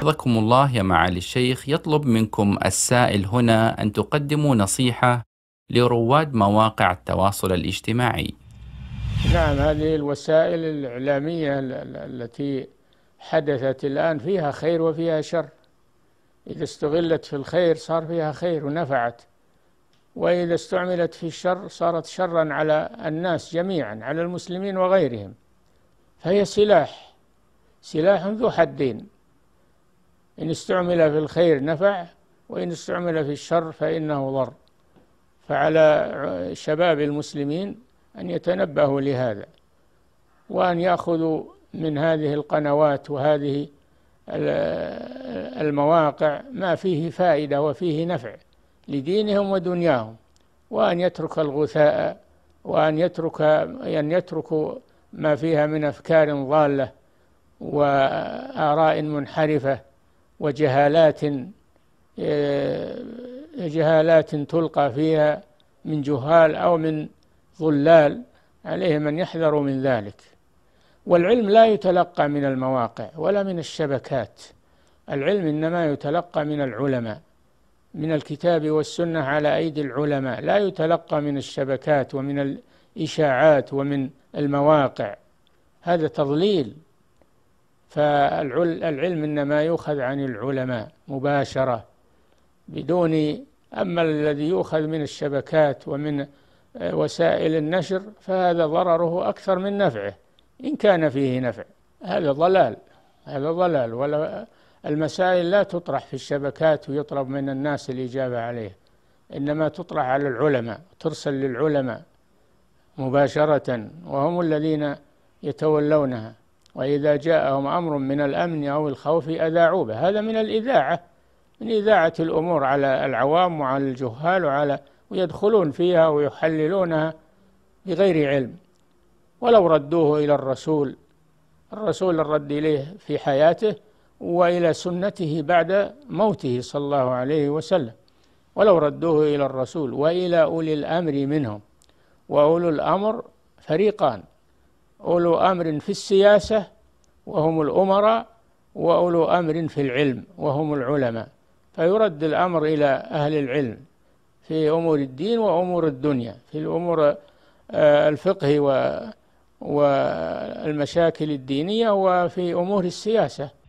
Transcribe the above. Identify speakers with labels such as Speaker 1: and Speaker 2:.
Speaker 1: حفظكم الله يا معالي الشيخ يطلب منكم السائل هنا أن تقدموا نصيحة لرواد مواقع التواصل الاجتماعي نعم هذه الوسائل الإعلامية التي حدثت الآن فيها خير وفيها شر إذا استغلت في الخير صار فيها خير ونفعت وإذا استعملت في الشر صارت شرا على الناس جميعا على المسلمين وغيرهم فهي سلاح سلاح ذو حدين إن استعمل في الخير نفع وإن استعمل في الشر فإنه ضر فعلى شباب المسلمين أن يتنبهوا لهذا وأن يأخذوا من هذه القنوات وهذه المواقع ما فيه فائدة وفيه نفع لدينهم ودنياهم وأن يترك الغثاء وأن يترك أن يتركوا ما فيها من أفكار ضالة وآراء منحرفة وجهالات آه، جهالات تلقى فيها من جهال أو من ظلال عليهم أن يحذروا من ذلك والعلم لا يتلقى من المواقع ولا من الشبكات العلم إنما يتلقى من العلماء من الكتاب والسنة على أيدي العلماء لا يتلقى من الشبكات ومن الإشاعات ومن المواقع هذا تضليل فالعلم إنما يؤخذ عن العلماء مباشرة بدون أما الذي يؤخذ من الشبكات ومن آه، وسائل النشر فهذا ضرره أكثر من نفعه إن كان فيه نفع هذا ضلال هذا ضلال ولا المسائل لا تطرح في الشبكات ويطلب من الناس الإجابة عليها إنما تطرح على العلماء ترسل للعلماء مباشرة وهم الذين يتولونها وإذا جاءهم أمر من الأمن أو الخوف أذاعوا به هذا من الإذاعة من إذاعة الأمور على العوام وعلى الجهال وعلى ويدخلون فيها ويحللونها بغير علم ولو ردوه إلى الرسول الرسول الرد إليه في حياته وإلى سنته بعد موته صلى الله عليه وسلم ولو ردوه إلى الرسول وإلى أولي الأمر منهم وأولو الأمر فريقان أولو أمر في السياسة وهم الأمراء وأولو أمر في العلم وهم العلماء فيرد الأمر إلى أهل العلم في أمور الدين وأمور الدنيا في الأمور آه، الفقه والمشاكل الدينية وفي أمور السياسة